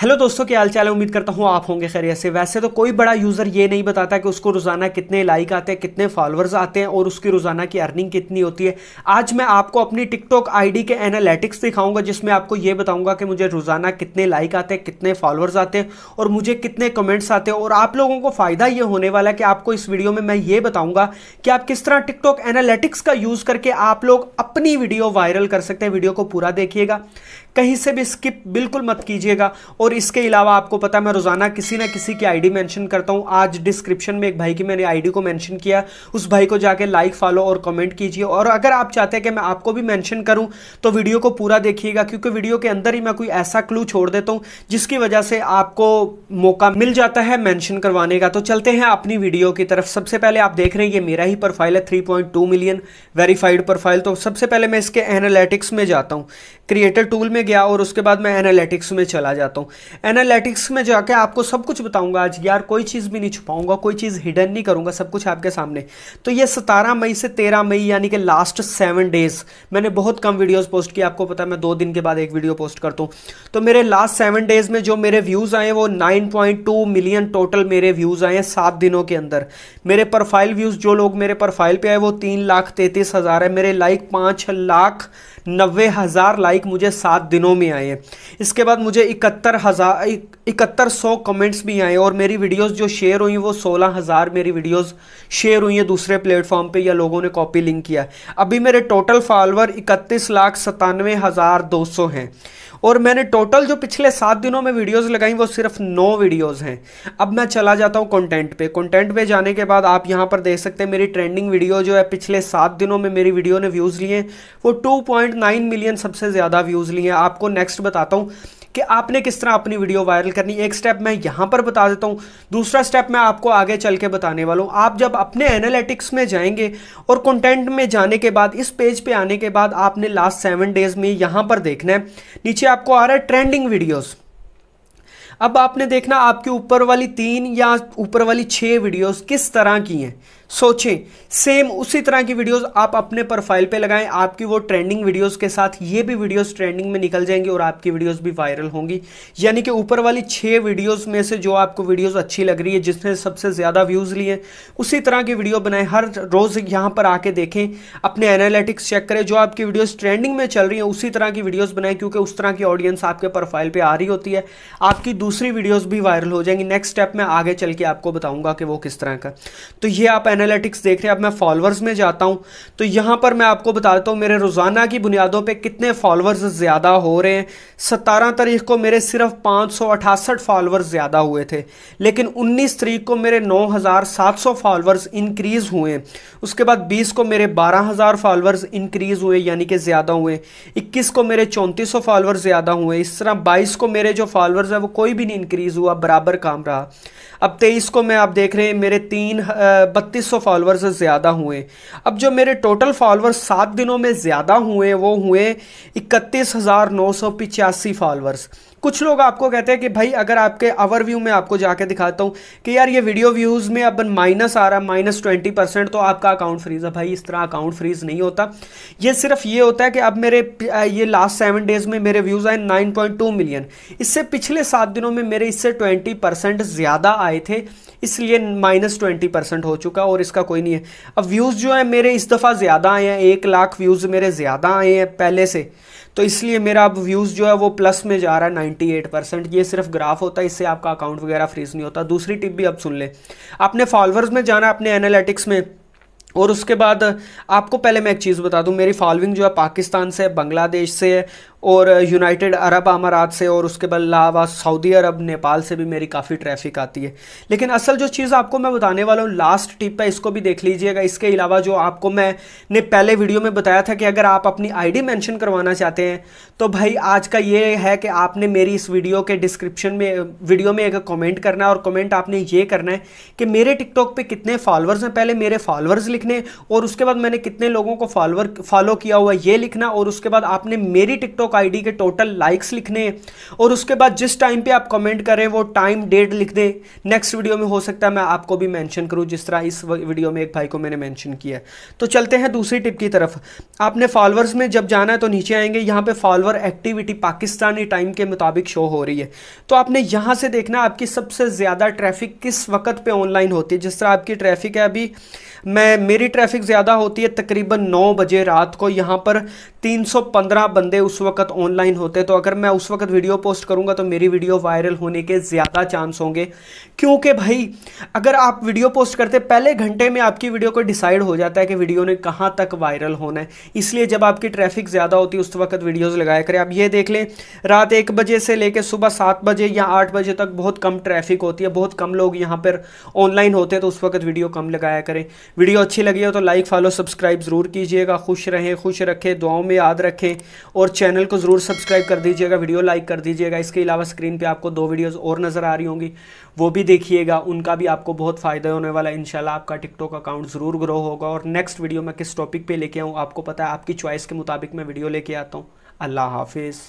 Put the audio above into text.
hello दोस्तों क्या हाल चाल है उम्मीद करता हूँ आप होंगे खैरियत से वैसे तो कोई बड़ा यूज़र ये नहीं बताता कि उसको रोज़ाना कितने लाइक आते हैं कितने फॉलोअर्स आते हैं और उसकी रोज़ाना की अर्निंग कितनी होती है आज मैं आपको अपनी टिकटॉक आईडी के एनालिटिक्स दिखाऊंगा जिसमें आपको ये बताऊंगा कि मुझे रोज़ाना कितने लाइक आते हैं कितने फॉलोअर्स आते हैं और मुझे कितने कमेंट्स आते हैं और आप लोगों को फ़ायदा ये होने वाला है कि आपको इस वीडियो में मैं ये बताऊँगा कि आप किस तरह टिकटॉक एनालिटिक्स का यूज़ करके आप लोग अपनी वीडियो वायरल कर सकते हैं वीडियो को पूरा देखिएगा कहीं से भी स्किप बिल्कुल मत कीजिएगा और इसके अलावा आपको पता मैं रोज़ाना किसी ना किसी की आईडी मेंशन करता हूँ आज डिस्क्रिप्शन में एक भाई की मैंने आईडी को मेंशन किया उस भाई को जाके लाइक फॉलो और कमेंट कीजिए और अगर आप चाहते हैं कि मैं आपको भी मेंशन करूँ तो वीडियो को पूरा देखिएगा क्योंकि वीडियो के अंदर ही मैं कोई ऐसा क्लू छोड़ देता हूँ जिसकी वजह से आपको मौका मिल जाता है मैंशन करवाने का तो चलते हैं अपनी वीडियो की तरफ सबसे पहले आप देख रहे हैं ये मेरा ही प्रोफाइल है थ्री मिलियन वेरीफाइड प्रोफाइल तो सबसे पहले मैं इसके एनालिटिक्स में जाता हूँ क्रिएटर टूल में गया और उसके बाद मैं एनालिटिक्स में चला जाता हूँ एनालिटिक्स में जाके आपको सब कुछ बताऊंगा आज यार कोई चीज़ भी नहीं छुपाऊंगा कोई चीज़ हिडन नहीं करूंगा सब कुछ आपके सामने तो ये सतारह मई से तेरह मई यानी कि लास्ट सेवन डेज मैंने बहुत कम वीडियोज़ पोस्ट किया आपको पता है मैं दो दिन के बाद एक वीडियो पोस्ट करता हूँ तो मेरे लास्ट सेवन डेज में जो मेरे व्यूज़ आए वो नाइन मिलियन टोटल मेरे व्यूज़ आए हैं सात दिनों के अंदर मेरे प्रोफाइल व्यूज़ जो लोग मेरे प्रोफाइल पर आए वो तीन लाख तैंतीस हज़ार है मेरे लाइक पाँच लाख नब्बे हज़ार लाइक मुझे सात दिनों में आए इसके बाद मुझे इकहत्तर हज़ार इकहत्तर सौ कमेंट्स भी आए और मेरी वीडियोस जो शेयर हुई वो सोलह हज़ार मेरी वीडियोस शेयर हुई हैं दूसरे प्लेटफॉर्म पे या लोगों ने कॉपी लिंक किया अभी मेरे टोटल फॉलोअर इकतीस लाख सतानवे हज़ार दो सौ हैं और मैंने टोटल जो पिछले सात दिनों में वीडियोस लगाई वो सिर्फ नौ वीडियोस हैं अब मैं चला जाता हूँ कंटेंट पे कंटेंट पे जाने के बाद आप यहाँ पर देख सकते हैं मेरी ट्रेंडिंग वीडियो जो है पिछले सात दिनों में मेरी वीडियो ने व्यूज़ लिए वो टू पॉइंट 1.9 मिलियन सबसे ज़्यादा व्यूज़ लिए हैं आपको नेक्स्ट बताता हूँ कि आपने किस तरह अपनी वीडियो वायरल करनी एक स्टेप मैं यहाँ पर बता देता हूँ दूसरा स्टेप मैं आपको आगे चल के बताने वाला हूँ आप जब अपने एनालिटिक्स में जाएंगे और कंटेंट में जाने के बाद इस पेज पे आने के बाद आपने लास्ट सेवन डेज़ में यहाँ पर देखना है नीचे आपको आ रहा है ट्रेंडिंग वीडियोज़ अब आपने देखना आपके ऊपर वाली तीन या ऊपर वाली छः वीडियोज़ किस तरह की हैं सोचें सेम उसी तरह की वीडियोस आप अपने प्रोफाइल पे लगाएं आपकी वो ट्रेंडिंग वीडियोस के साथ ये भी वीडियोस ट्रेंडिंग में निकल जाएंगी और आपकी वीडियोस भी वायरल होंगी यानी कि ऊपर वाली छह वीडियोस में से जो आपको वीडियोस अच्छी लग रही है जिसने सबसे ज़्यादा व्यूज़ लिए उसी तरह की वीडियो बनाएं हर रोज़ यहां पर आके देखें अपने एनालिटिक्स चेक करें जो आपकी वीडियोज़ ट्रेंडिंग में चल रही है उसी तरह की वीडियोज़ बनाएं क्योंकि उस तरह की ऑडियंस आपके प्रोफाइल पर आ रही होती है आपकी दूसरी वीडियोज़ भी वायरल हो जाएंगी नेक्स्ट स्टेप में आगे चल के आपको बताऊंगा कि वो किस तरह का तो ये आप एनालिटिक्स देख रहे हैं अब मैं फॉलोअर्स में जाता हूं तो यहां पर मैं आपको बता देता हूं मेरे रोजाना की बुनियादों पे कितने फॉलोअर्स ज्यादा हो रहे हैं सतारह तारीख को मेरे सिर्फ पाँच फॉलोअर्स ज्यादा हुए थे लेकिन उन्नीस तरीक को मेरे नौ फॉलोअर्स इंक्रीज हुए उसके बाद बीस को मेरे बारह फॉलोअर्स इंक्रीज हुए यानी कि ज्यादा हुए इक्कीस को मेरे चौंतीस फॉलोअर्स ज्यादा हुए इस तरह बाईस को मेरे जो फॉलोअर्स है वो कोई भी नहीं इंक्रीज हुआ बराबर काम रहा अब तेईस को मैं आप देख रहे हैं मेरे तीन बत्तीस सौ फॉलोअर्स ज़्यादा हुए अब जो मेरे टोटल फॉलोअर्स सात दिनों में ज़्यादा हुए वो हुए इकतीस हज़ार नौ सौ पिचासी फॉलोअर्स कुछ लोग आपको कहते हैं कि भाई अगर आपके आवर व्यू में आपको जाके दिखाता हूँ कि यार ये वीडियो व्यूज़ में अब माइनस आ रहा है माइनस ट्वेंटी परसेंट तो आपका अकाउंट फ्रीज है भाई इस तरह अकाउंट फ्रीज नहीं होता ये सिर्फ ये होता है कि अब मेरे ये लास्ट सेवन डेज में मेरे व्यूज़ आए नाइन पॉइंट टू मिलियन इससे पिछले सात दिनों में मेरे इससे ट्वेंटी परसेंट ज़्यादा आए थे इसलिए माइनस ट्वेंटी परसेंट हो चुका और इसका कोई नहीं है अब व्यूज़ जो है मेरे इस दफ़ा ज़्यादा आए हैं एक लाख व्यूज़ मेरे ज़्यादा आए हैं पहले से तो इसलिए मेरा अब व्यूज़ जो है वो प्लस में जा रहा है नाइन 98 परसेंट ये सिर्फ ग्राफ होता है इससे आपका अकाउंट वगैरह फ्रीज नहीं होता दूसरी टिप भी आप सुन लें अपने फॉलोअर्स में जाना अपने एनालिटिक्स में और उसके बाद आपको पहले मैं एक चीज़ बता दूं मेरी फॉलोइंग जो है पाकिस्तान से बांग्लादेश से और यूनाइटेड अरब अमारात से और उसके बाद अलावा सऊदी अरब नेपाल से भी मेरी काफ़ी ट्रैफिक आती है लेकिन असल जो चीज़ आपको मैं बताने वाला हूँ लास्ट टिप है इसको भी देख लीजिएगा इसके अलावा जो आपको मैंने पहले वीडियो में बताया था कि अगर आप अपनी आईडी मेंशन करवाना चाहते हैं तो भाई आज का ये है कि आपने मेरी इस वीडियो के डिस्क्रिप्शन में वीडियो में एक कॉमेंट करना है और कॉमेंट आपने ये करना है कि मेरे टिकटॉक पर कितने फॉलोअर्स हैं पहले मेरे फॉलोअर्स लिखने लिखने और उसके बाद मैंने कितने लोगों को फॉलोअर फॉलो किया हुआ ये लिखना और उसके बाद आपने मेरी टिकटॉक आईडी के टोटल लाइक्स लिखने और उसके बाद जिस टाइम पे आप कमेंट करें वो टाइम डेट लिख दें नेक्स्ट वीडियो में हो सकता है मैं आपको भी मैंशन करूँ जिस तरह इस वीडियो में एक भाई को मैंने मैंशन किया तो चलते हैं दूसरी टिप की तरफ आपने फॉलोअर्स में जब जाना है तो नीचे आएंगे यहाँ पर फॉलोअर एक्टिविटी पाकिस्तानी टाइम के मुताबिक शो हो रही है तो आपने यहाँ से देखना आपकी सबसे ज़्यादा ट्रैफिक किस वक्त पर ऑनलाइन होती है जिस तरह आपकी ट्रैफिक है अभी मैं मेरी ट्रैफिक ज़्यादा होती है तकरीबन नौ बजे रात को यहाँ पर 315 बंदे उस वक्त ऑनलाइन होते तो अगर मैं उस वक्त वीडियो पोस्ट करूँगा तो मेरी वीडियो वायरल होने के ज़्यादा चांस होंगे क्योंकि भाई अगर आप वीडियो पोस्ट करते पहले घंटे में आपकी वीडियो को डिसाइड हो जाता है कि वीडियो ने कहाँ तक वायरल होना है इसलिए जब आपकी ट्रैफिक ज़्यादा होती है उस वक्त वीडियोज़ लगाया करें आप ये देख लें रात एक बजे से लेकर सुबह सात बजे या आठ बजे तक बहुत कम ट्रैफिक होती है बहुत कम लोग यहाँ पर ऑनलाइन होते हैं तो उस वक्त वीडियो कम लगाया करें वीडियो अच्छी अच्छी लगी हो तो लाइक फॉलो सब्सक्राइब ज़रूर कीजिएगा खुश रहें खुश रखें दुआओं में याद रखें और चैनल को ज़रूर सब्सक्राइब कर दीजिएगा वीडियो लाइक कर दीजिएगा इसके अलावा स्क्रीन पे आपको दो वीडियोस और नज़र आ रही होंगी वो भी देखिएगा उनका भी आपको बहुत फ़ायदा होने वाला है इनशाला आपका टिकटॉक अकाउंट ज़रूर ग्रो होगा और नेक्स्ट वीडियो मैं किस टॉपिक पर लेके आऊँ आपको पता है आपकी चॉइस के मुताबिक मैं वीडियो लेके आता हूँ अल्लाह हाफिज़